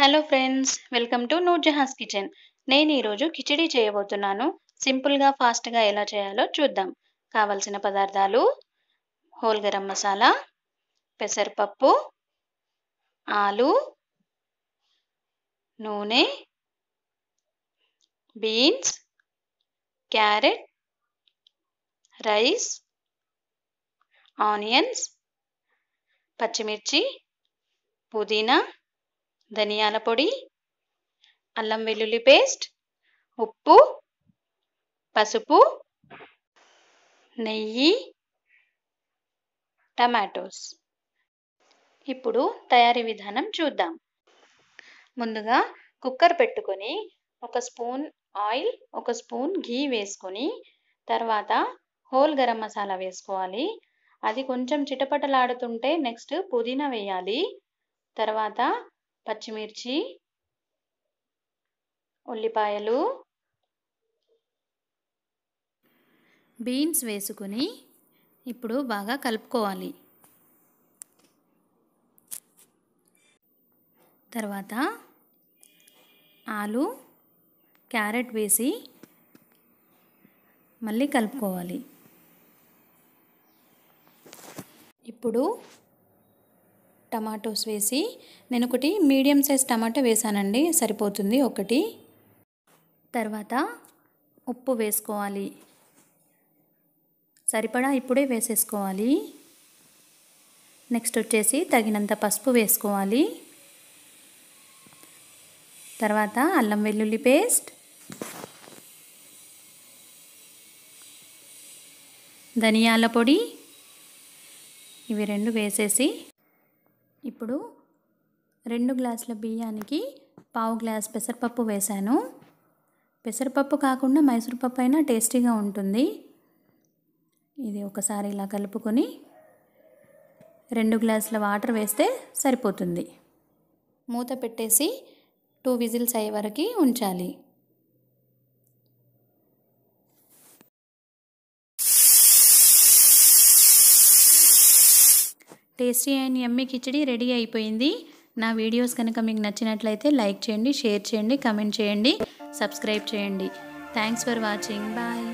hello friends welcome to Noorjahan's kitchen నేను ఈరోజు కిచడీ చేయబోతున్నాను సింపుల్గా ఫాస్ట్గా ఎలా చేయాలో చూద్దాం కావలసిన పదార్థాలు హోల్ గరం మసాలా పెసరపప్పు ఆలు నూనె బీన్స్ క్యారెట్ రైస్ ఆనియన్స్ పచ్చిమిర్చి పుదీనా ధనియాల పొడి అల్లం వెల్లుల్లి పేస్ట్ ఉప్పు పసుపు నెయ్యి టమాటోస్ ఇప్పుడు తయారీ విధానం చూద్దాం ముందుగా కుక్కర్ పెట్టుకొని ఒక స్పూన్ ఆయిల్ ఒక స్పూన్ ఘీ వేసుకొని తర్వాత హోల్ గరం మసాలా వేసుకోవాలి అది కొంచెం చిటపటలాడుతుంటే నెక్స్ట్ పుదీనా వేయాలి తర్వాత పచ్చిమిర్చి ఉల్లిపాయలు బీన్స్ వేసుకుని ఇప్పుడు బాగా కలుపుకోవాలి తర్వాత ఆలు క్యారెట్ వేసి మళ్ళీ కలుపుకోవాలి ఇప్పుడు టమాటోస్ వేసి నేను ఒకటి మీడియం సైజ్ టమాటో వేసానండి సరిపోతుంది ఒకటి తర్వాత ఉప్పు వేసుకోవాలి సరిపడా ఇప్పుడే వేసేసుకోవాలి నెక్స్ట్ వచ్చేసి తగినంత పసుపు వేసుకోవాలి తర్వాత అల్లం వెల్లుల్లి పేస్ట్ ధనియాల పొడి ఇవి రెండు వేసేసి ఇప్పుడు రెండు గ్లాసుల బియ్యానికి పావు గ్లాస్ పెసరపప్పు వేశాను పెసరపప్పు కాకుండా మైసూరుపప్పు అయినా టేస్టీగా ఉంటుంది ఇది ఒకసారి ఇలా కలుపుకొని రెండు గ్లాసుల వాటర్ వేస్తే సరిపోతుంది మూత పెట్టేసి టూ విజిల్స్ అయ్యే వరకు ఉంచాలి టేస్టీ అండ్ ఎమ్మె కిచడీ రెడీ అయిపోయింది నా వీడియోస్ కనుక మీకు నచ్చినట్లయితే లైక్ చేయండి షేర్ చేయండి కమెంట్ చేయండి సబ్స్క్రైబ్ చేయండి థ్యాంక్స్ ఫర్ వాచింగ్ బాయ్